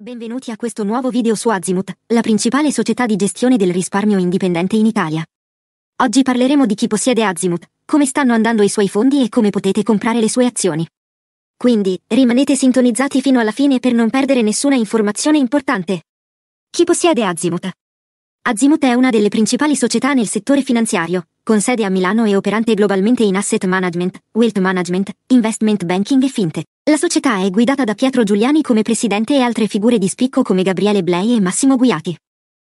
Benvenuti a questo nuovo video su Azimut, la principale società di gestione del risparmio indipendente in Italia. Oggi parleremo di chi possiede Azimut, come stanno andando i suoi fondi e come potete comprare le sue azioni. Quindi, rimanete sintonizzati fino alla fine per non perdere nessuna informazione importante. Chi possiede Azimut? Azimut è una delle principali società nel settore finanziario, con sede a Milano e operante globalmente in asset management, wealth management, investment banking e fintech. La società è guidata da Pietro Giuliani come presidente e altre figure di spicco come Gabriele Blei e Massimo Guiati.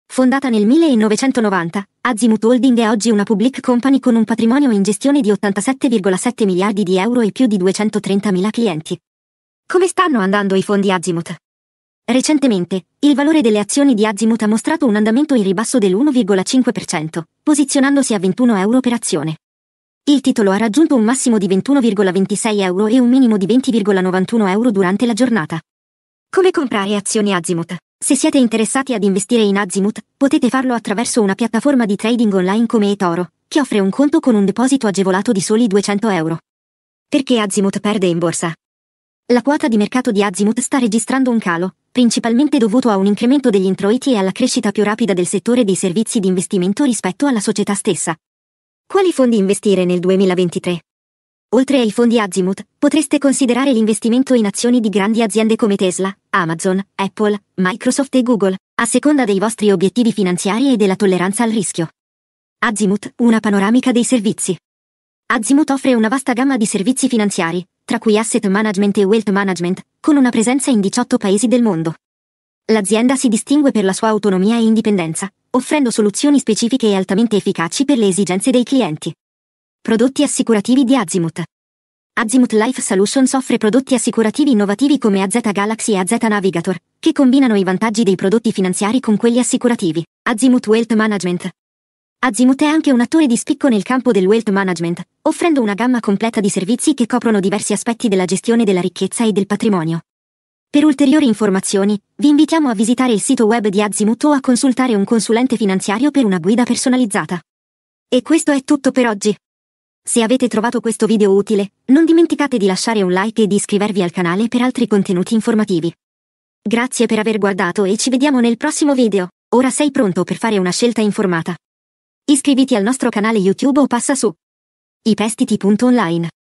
Fondata nel 1990, Azimut Holding è oggi una public company con un patrimonio in gestione di 87,7 miliardi di euro e più di 230.000 clienti. Come stanno andando i fondi Azimut? Recentemente, il valore delle azioni di Azimut ha mostrato un andamento in ribasso dell'1,5%, posizionandosi a 21 euro per azione. Il titolo ha raggiunto un massimo di 21,26 euro e un minimo di 20,91 euro durante la giornata. Come comprare azioni Azimut? Se siete interessati ad investire in Azimut, potete farlo attraverso una piattaforma di trading online come eToro, che offre un conto con un deposito agevolato di soli 200 euro. Perché Azimut perde in borsa? La quota di mercato di Azimut sta registrando un calo, principalmente dovuto a un incremento degli introiti e alla crescita più rapida del settore dei servizi di investimento rispetto alla società stessa, quali fondi investire nel 2023? Oltre ai fondi Azimuth, potreste considerare l'investimento in azioni di grandi aziende come Tesla, Amazon, Apple, Microsoft e Google, a seconda dei vostri obiettivi finanziari e della tolleranza al rischio. Azimuth, una panoramica dei servizi. Azimuth offre una vasta gamma di servizi finanziari, tra cui asset management e wealth management, con una presenza in 18 paesi del mondo. L'azienda si distingue per la sua autonomia e indipendenza, offrendo soluzioni specifiche e altamente efficaci per le esigenze dei clienti. Prodotti assicurativi di Azimut. Azimut Life Solutions offre prodotti assicurativi innovativi come AZ Galaxy e AZ Navigator, che combinano i vantaggi dei prodotti finanziari con quelli assicurativi. Azimut Wealth Management. Azimut è anche un attore di spicco nel campo del wealth management, offrendo una gamma completa di servizi che coprono diversi aspetti della gestione della ricchezza e del patrimonio. Per ulteriori informazioni, vi invitiamo a visitare il sito web di Azimut o a consultare un consulente finanziario per una guida personalizzata. E questo è tutto per oggi. Se avete trovato questo video utile, non dimenticate di lasciare un like e di iscrivervi al canale per altri contenuti informativi. Grazie per aver guardato e ci vediamo nel prossimo video. Ora sei pronto per fare una scelta informata. Iscriviti al nostro canale YouTube o passa su ipestiti.online.